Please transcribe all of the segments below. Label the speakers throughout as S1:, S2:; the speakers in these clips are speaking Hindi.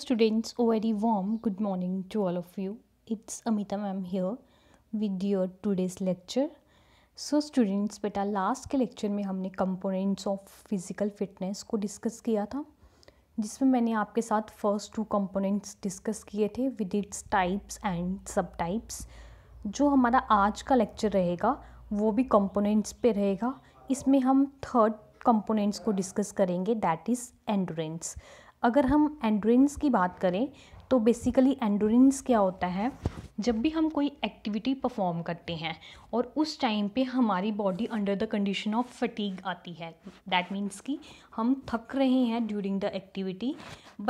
S1: स्टूडेंट्स ओ a very warm good morning to all of you it's Amita ma'am here with your today's lecture so students बेटा लास्ट के लेक्चर में हमने कंपोनेंट्स ऑफ फिज़िकल फिटनेस को डिस्कस किया था जिसमें मैंने आपके साथ फर्स्ट टू कंपोनेंट्स डिस्कस किए थे with its types and sub types जो हमारा आज का लेक्चर रहेगा वो भी कंपोनेंट्स पे रहेगा इसमें हम थर्ड कंपोनेंट्स को डिस्कस करेंगे दैट इज़ एंडोरेंस अगर हम एंड्रेंस की बात करें तो बेसिकली एंड्रेंस क्या होता है जब भी हम कोई एक्टिविटी परफॉर्म करते हैं और उस टाइम पे हमारी body under the condition of fatigue आती है दैट मीन्स कि हम थक रहे हैं ड्यूरिंग द एक्टिविटी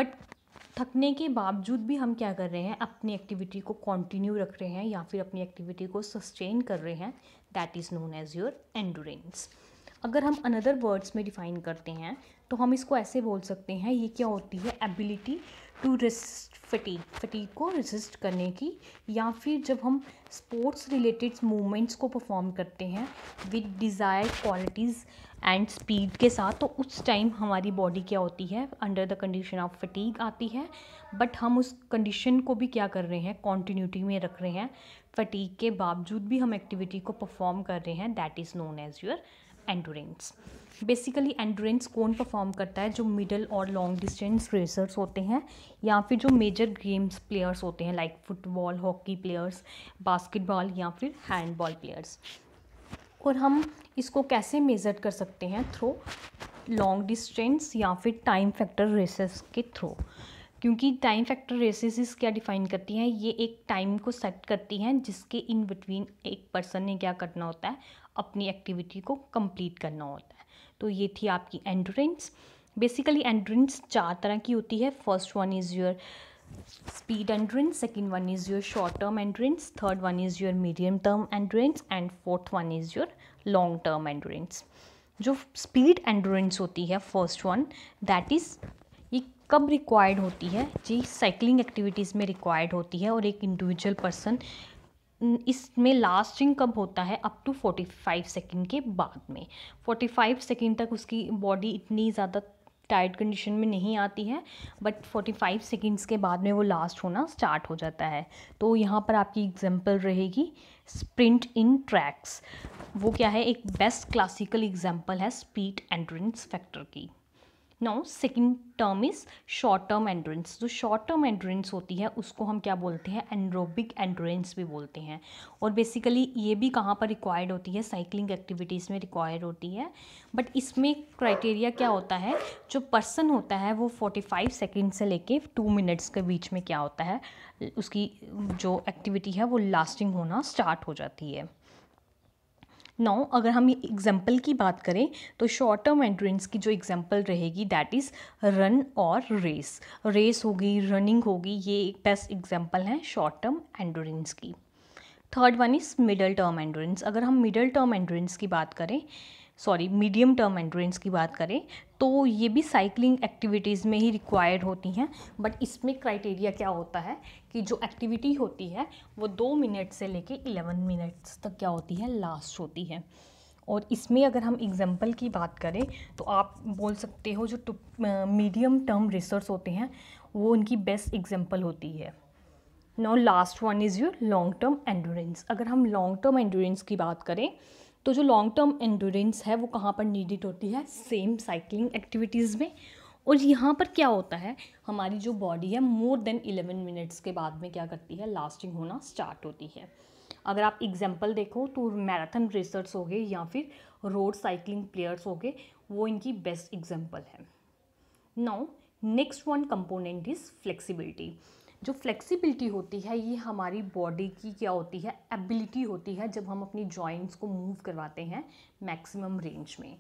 S1: बट थकने के बावजूद भी हम क्या कर रहे हैं अपनी एक्टिविटी को कंटिन्यू रख रहे हैं या फिर अपनी एक्टिविटी को सस्टेन कर रहे हैं that is known as your endurance अगर हम अनदर वर्ड्स में डिफाइन करते हैं तो हम इसको ऐसे बोल सकते हैं ये क्या होती है ability to resist fatigue fatigue को रेजिस्ट करने की या फिर जब हम स्पोर्ट्स रिलेटेड मूवमेंट्स को परफॉर्म करते हैं with desire qualities and speed के साथ तो उस टाइम हमारी बॉडी क्या होती है under the condition of fatigue आती है बट हम उस कंडीशन को भी क्या कर रहे हैं कॉन्टीन्यूटी में रख रहे हैं फटीक के बावजूद भी हम एक्टिविटी को परफॉर्म कर रहे हैं that is known as your endurance basically endurance कौन परफॉर्म करता है जो मिडल और लॉन्ग डिस्टेंस रेसर्स होते हैं या फिर जो मेजर गेम्स प्लेयर्स होते हैं like football hockey players basketball या फिर हैंडबॉल प्लेयर्स और हम इसको कैसे मेज़र कर सकते हैं थ्रो लॉन्ग डिस्टेंस या फिर टाइम फैक्टर रेसेस के थ्रू क्योंकि टाइम फैक्टर रेसेस क्या डिफाइन करती हैं ये एक टाइम को सेट करती हैं जिसके इन बिटवीन एक पर्सन ने क्या करना होता है अपनी एक्टिविटी को कंप्लीट करना होता है तो ये थी आपकी एंड्रेंस बेसिकली एंड्रेंस चार तरह की होती है first one is your speed endurance second one is your short term endurance third one is your medium term endurance and fourth one is your long term endurance जो स्पीड एंड्रेंस होती है फर्स्ट वन दैट इज़ ये कब रिक्वायर्ड होती है जी साइकिलिंग एक्टिविटीज़ में रिक्वायर्ड होती है और एक इंडिविजुअल पर्सन इसमें लास्टिंग कब होता है up to forty five second के बाद में फोर्टी फाइव सेकेंड तक उसकी बॉडी इतनी ज़्यादा टाइट कंडीशन में नहीं आती है बट फोर्टी फाइव सेकेंड्स के बाद में वो लास्ट होना स्टार्ट हो जाता है तो यहाँ पर आपकी एग्जाम्पल रहेगी स्प्रिंट इन ट्रैक्स वो क्या है एक बेस्ट क्लासिकल एग्जाम्पल है स्पीड एंड्रेंस फैक्टर की now second term is short term endurance जो शॉर्ट टर्म एंड्रेंस होती है उसको हम क्या बोलते हैं एंड्रोबिक एंड्रेंस भी बोलते हैं और बेसिकली ये भी कहाँ पर रिक्वायर्ड होती है साइकिलिंग एक्टिविटीज़ में रिक्वायर्ड होती है बट इसमें क्राइटेरिया क्या होता है जो पर्सन होता है वो फोर्टी फाइव सेकेंड से लेके टू मिनट्स के बीच में क्या होता है उसकी जो एक्टिविटी है वो लास्टिंग होना स्टार्ट हो जाती है नाउ अगर हम एग्जाम्पल की बात करें तो शॉर्ट टर्म एंट्रेंस की जो एग्जाम्पल रहेगी दैट इज़ रन और रेस रेस होगी रनिंग होगी ये एक बेस्ट एग्जाम्पल है शॉर्ट टर्म एंड्रेंस की third one is middle term endurance अगर हम मिडल टर्म एंड्रेंस की बात करें सॉरी मीडियम टर्म एंड्रेंस की बात करें तो ये भी साइकिलिंग एक्टिविटीज़ में ही रिक्वायर्ड होती हैं बट इसमें क्राइटेरिया क्या होता है कि जो एक्टिविटी होती है वो दो मिनट से लेके इलेवन मिनट्स तक क्या होती है लास्ट होती है और इसमें अगर हम एग्जाम्पल की बात करें तो आप बोल सकते हो जो मीडियम टर्म रिसर्च होते हैं वो उनकी बेस्ट एग्जाम्पल होती है no last one is your long term endurance अगर हम लॉन्ग टर्म एंडोरेंस की बात करें तो जो लॉन्ग टर्म एंडोरेंस है वो कहाँ पर नीडिड होती है सेम साइकिलिंग एक्टिविटीज़ में और यहाँ पर क्या होता है हमारी जो बॉडी है मोर देन इलेवन मिनट्स के बाद में क्या करती है लास्टिंग होना स्टार्ट होती है अगर आप एग्जाम्पल देखो तो मैराथन रेसर्स हो गए या फिर रोड साइकिलिंग प्लेयर्स हो गए वो इनकी बेस्ट एग्जाम्पल है now next one component is flexibility जो फ्लेक्सिबिलिटी होती है ये हमारी बॉडी की क्या होती है एबिलिटी होती है जब हम अपनी जॉइंट्स को मूव करवाते हैं मैक्सिमम रेंज में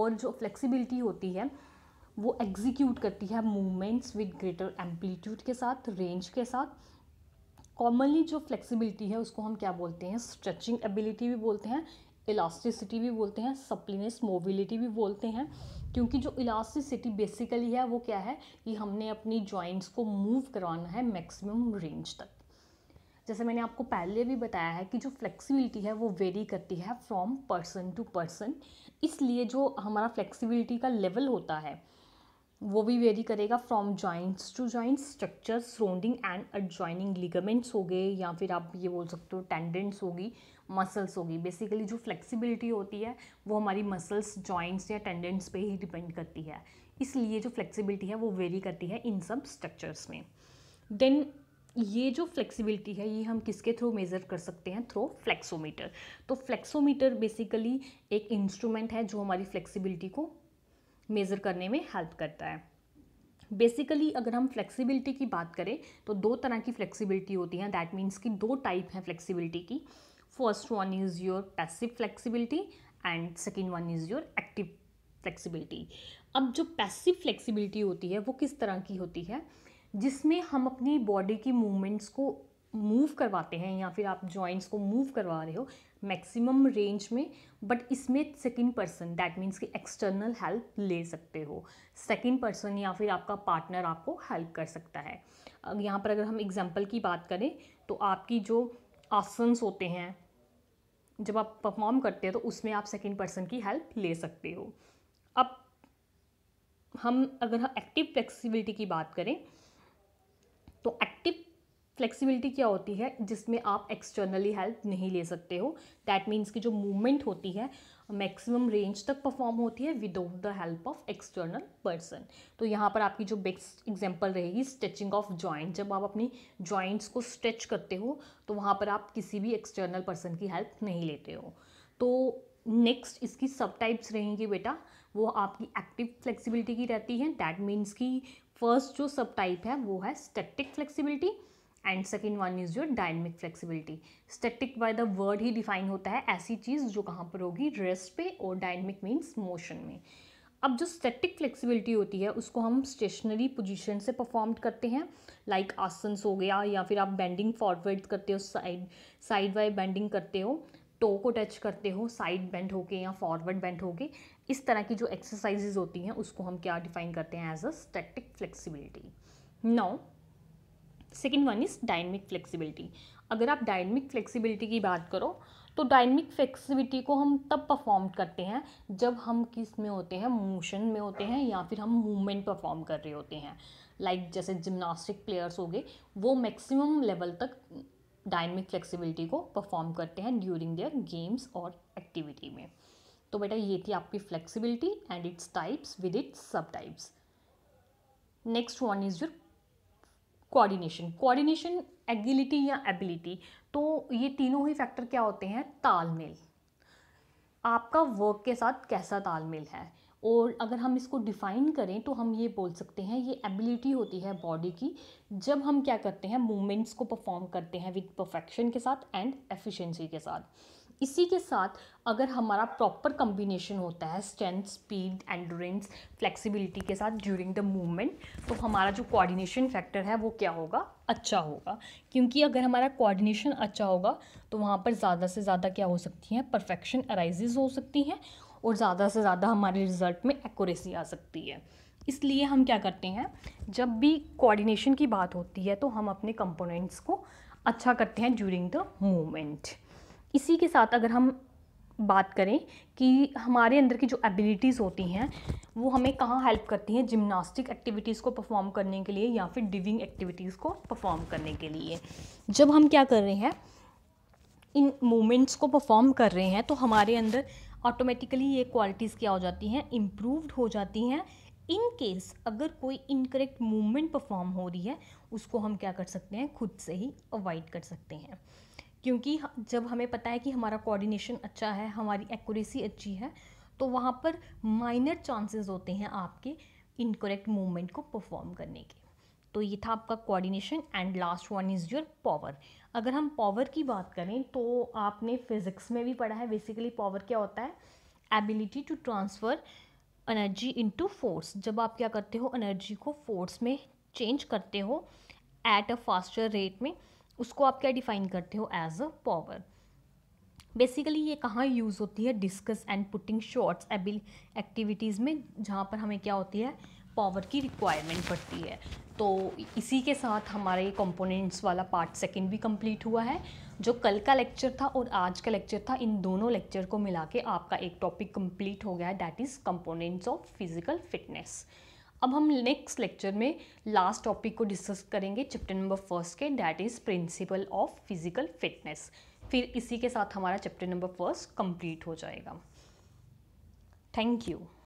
S1: और जो फ्लेक्सिबिलिटी होती है वो एग्जीक्यूट करती है मूवमेंट्स विद ग्रेटर एम्पलीट्यूड के साथ रेंज के साथ कॉमनली जो फ्लेक्सिबिलिटी है उसको हम क्या बोलते हैं स्ट्रेचिंग एबिलिटी भी बोलते हैं इलास्टिसिटी भी बोलते हैं सप्लीनेस मोबिलिटी भी बोलते हैं क्योंकि जो इलास्टिसिटी बेसिकली है वो क्या है कि हमने अपनी जॉइंट्स को मूव करवाना है मैक्सिमम रेंज तक जैसे मैंने आपको पहले भी बताया है कि जो फ्लेक्सिबिलिटी है वो वेरी करती है फ्रॉम पर्सन टू पर्सन इसलिए जो हमारा फ्लेक्सिबिलिटी का लेवल होता है वो भी वेरी करेगा from joints to joints structure surrounding and adjoining ligaments हो गए या फिर आप ये बोल सकते हो टेंडेंट्स होगी मसल्स होगी बेसिकली जो फ्लेक्सिबिलिटी होती है वो हमारी मसल्स जॉइंट्स या टेंडेंट्स पे ही डिपेंड करती है इसलिए जो फ्लेक्सिबिलिटी है वो वेरी करती है इन सब स्ट्रक्चर्स में देन ये जो फ्लेक्सिबिलिटी है ये हम किसके थ्रू मेज़र कर सकते हैं थ्रो फ्लेक्सोमीटर तो फ्लेक्सोमीटर बेसिकली एक इंस्ट्रूमेंट है जो हमारी फ्लेक्सिबिलिटी को मेज़र करने में हेल्प करता है बेसिकली अगर हम फ्लेक्सिबिलिटी की बात करें तो दो तरह की फ्लेक्सिबिलिटी होती है दैट मीन्स कि दो टाइप हैं फ्लेक्सिबिलिटी की first one is your passive flexibility and second one is your active flexibility अब जो पैसिव फ्लेक्सिबिलिटी होती है वो किस तरह की होती है जिसमें हम अपनी बॉडी की मूवमेंट्स को मूव करवाते हैं या फिर आप जॉइंट्स को मूव करवा रहे हो मैक्सिमम रेंज में बट इसमें सेकेंड पर्सन दैट मीन्स कि एक्सटर्नल हेल्प ले सकते हो सेकेंड पर्सन या फिर आपका पार्टनर आपको हेल्प कर सकता है यहाँ पर अगर हम एग्जाम्पल की बात करें तो आपकी जो आसन्स होते हैं जब आप परफॉर्म करते हैं तो उसमें आप सेकेंड पर्सन की हेल्प ले सकते हो अब हम अगर हम एक्टिव फ्लेक्सिबिलिटी की बात करें तो एक्टिव फ्लेक्सिबिलिटी क्या होती है जिसमें आप एक्सटर्नली हेल्प नहीं ले सकते हो दैट मीन्स की जो मूवमेंट होती है मैक्सिमम रेंज तक परफॉर्म होती है without the help of external person तो यहाँ पर आपकी जो बेस्ट एग्जांपल रहेगी स्ट्रेचिंग ऑफ जॉइंट जब आप अपनी जॉइंट्स को स्ट्रेच करते हो तो वहाँ पर आप किसी भी एक्सटर्नल पर्सन की हेल्प नहीं लेते हो तो नेक्स्ट इसकी सब टाइप्स रहेंगी बेटा वो आपकी एक्टिव फ्लेक्सीबिलिटी की रहती है दैट मीन्स की फर्स्ट जो सब टाइप है वो है static flexibility and second one is your dynamic flexibility static by the word ही डिफाइन होता है ऐसी चीज़ जो कहाँ पर होगी रेस्ट पे और डायनमिक मीन्स मोशन में अब जो स्टेटिक फ्लेक्सिबिलिटी होती है उसको हम स्टेशनरी पोजिशन से परफॉर्म करते हैं लाइक like आसन्स हो गया या फिर आप बेंडिंग फॉरवर्ड करते हो साइड साइड बाई बेंडिंग करते हो टो को टच करते हो साइड बेंड होके या फॉरवर्ड बेंड होके इस तरह की जो एक्सरसाइजेज होती हैं उसको हम क्या डिफाइन करते हैं as a static flexibility now second one is dynamic flexibility अगर आप डायनमिक फ्लेक्सिबिलिटी की बात करो तो डायनमिक फ्लेक्सिबिलिटी को हम तब परफॉर्म करते हैं जब हम किस में होते हैं मोशन में होते हैं या फिर हम मूवमेंट परफॉर्म कर रहे होते हैं लाइक like जैसे जिम्नास्टिक प्लेयर्स हो गए वो मैक्सिमम लेवल तक डायनमिक फ्लेक्सिबिलिटी को परफॉर्म करते हैं ड्यूरिंग देयर गेम्स और एक्टिविटी में तो बेटा ये थी आपकी flexibility and its types with its sub types next one is your coordination coordination agility या एबिलिटी तो ये तीनों ही फैक्टर क्या होते हैं तालमेल आपका वर्क के साथ कैसा तालमेल है और अगर हम इसको डिफ़ाइन करें तो हम ये बोल सकते हैं ये एबिलिटी होती है बॉडी की जब हम क्या करते हैं मूवमेंट्स को परफॉर्म करते हैं विद परफेक्शन के साथ एंड एफिशिएंसी के साथ इसी के साथ अगर हमारा प्रॉपर कम्बिनेशन होता है स्ट्रेंथ स्पीड एंडोरेंस फ्लेक्सिबिलिटी के साथ ड्यूरिंग द मूवमेंट तो हमारा जो कोऑर्डिनेशन फैक्टर है वो क्या होगा अच्छा होगा क्योंकि अगर हमारा कोऑर्डिनेशन अच्छा होगा तो वहाँ पर ज़्यादा से ज़्यादा क्या हो सकती हैं परफेक्शन अराइजेज हो सकती हैं और ज़्यादा से ज़्यादा हमारे रिजल्ट में एक्यूरेसी आ सकती है इसलिए हम क्या करते हैं जब भी कोऑर्डिनेशन की बात होती है तो हम अपने कंपोनेंट्स को अच्छा करते हैं ड्यूरिंग द मूवमेंट इसी के साथ अगर हम बात करें कि हमारे अंदर की जो एबिलिटीज़ होती हैं वो हमें कहाँ हेल्प करती हैं जिम्नास्टिक एक्टिविटीज़ को परफॉर्म करने के लिए या फिर डिविंग एक्टिविटीज़ को परफॉर्म करने के लिए जब हम क्या कर रहे हैं इन मूवमेंट्स को परफॉर्म कर रहे हैं तो हमारे अंदर ऑटोमेटिकली ये क्वालिटीज़ क्या हो जाती हैं इम्प्रूवड हो जाती हैं इन केस अगर कोई इनकरेक्ट मूवमेंट परफॉर्म हो रही है उसको हम क्या कर सकते हैं खुद से ही अवॉइड कर सकते हैं क्योंकि जब हमें पता है कि हमारा कोऑर्डिनेशन अच्छा है हमारी एक्यूरेसी अच्छी है तो वहाँ पर माइनर चांसेस होते हैं आपके इनकरेक्ट मूवमेंट को परफॉर्म करने के तो ये था आपका coordination and last one is your power अगर हम पावर की बात करें तो आपने फिज़िक्स में भी पढ़ा है बेसिकली पावर क्या होता है ability to transfer energy into force जब आप क्या करते हो एनर्जी को फोर्स में चेंज करते हो एट अ फास्टर रेट में उसको आप क्या डिफाइन करते हो एज अ पावर बेसिकली ये कहाँ यूज़ होती है discus and putting shots able activities में जहाँ पर हमें क्या होती है पावर की रिक्वायरमेंट पड़ती है तो इसी के साथ हमारे कंपोनेंट्स वाला पार्ट सेकंड भी कंप्लीट हुआ है जो कल का लेक्चर था और आज का लेक्चर था इन दोनों लेक्चर को मिला के आपका एक टॉपिक कंप्लीट हो गया है that is components of physical fitness अब हम नेक्स्ट लेक्चर में लास्ट टॉपिक को डिस्कस करेंगे चैप्टर नंबर फर्स्ट के that is principle of physical fitness फिर इसी के साथ हमारा चैप्टर नंबर फर्स्ट कंप्लीट हो जाएगा थैंक यू